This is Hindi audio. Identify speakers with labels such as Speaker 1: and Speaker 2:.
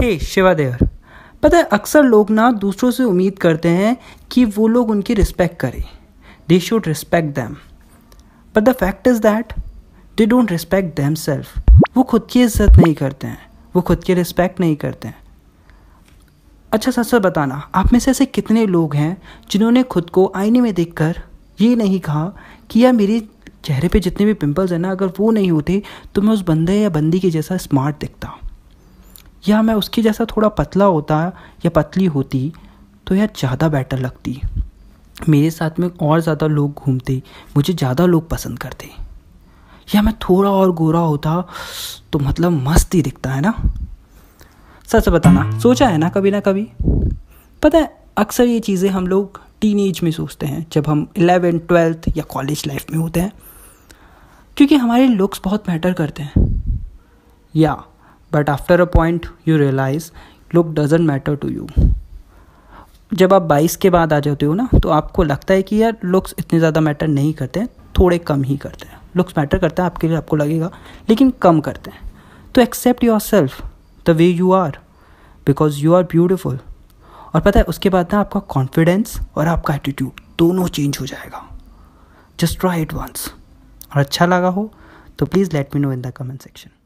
Speaker 1: हे शिवादेवर पता है अक्सर लोग ना दूसरों से उम्मीद करते हैं कि वो लोग उनकी रिस्पेक्ट करें they should respect them but the fact is that they don't respect themselves वो खुद की इज्जत नहीं करते हैं वो खुद की रिस्पेक्ट नहीं करते हैं अच्छा सर सर बताना आप में से ऐसे कितने लोग हैं जिन्होंने खुद को आईने में कर ये नहीं कहा कि यार मेरे चेहरे पे जितने भी पिंपल्स हैं ना अगर वो नहीं होते तो मैं उस बंदे या बंदी के जैसा स्मार्ट दिखता या मैं उसके जैसा थोड़ा पतला होता या पतली होती तो यह ज़्यादा बेटर लगती मेरे साथ में और ज़्यादा लोग घूमते मुझे ज़्यादा लोग पसंद करते या मैं थोड़ा और गोरा होता तो मतलब मस्त ही दिखता है ना सच बताना सोचा है ना कभी ना कभी पता है अक्सर ये चीज़ें हम लोग टीन एज में सोचते हैं जब हम इलेवेंथ ट्वेल्थ या कॉलेज लाइफ में होते हैं क्योंकि हमारे लुक्स बहुत मैटर करते हैं या but after a point you realise look doesn't matter to you जब आप बाईस के बाद आ जाते हो ना तो आपको लगता है कि यार लुक्स इतने ज़्यादा मैटर नहीं करते हैं थोड़े कम ही करते हैं लुक्स मैटर करता है आपके लिए आपको लगेगा लेकिन कम करते हैं तो accept yourself the way you are because you are beautiful और पता है उसके बाद ना आपका कॉन्फिडेंस और आपका एटीट्यूड दोनों चेंज हो जाएगा जस्ट ट्राई इट वंस और अच्छा लगा हो तो please let me know in the comment section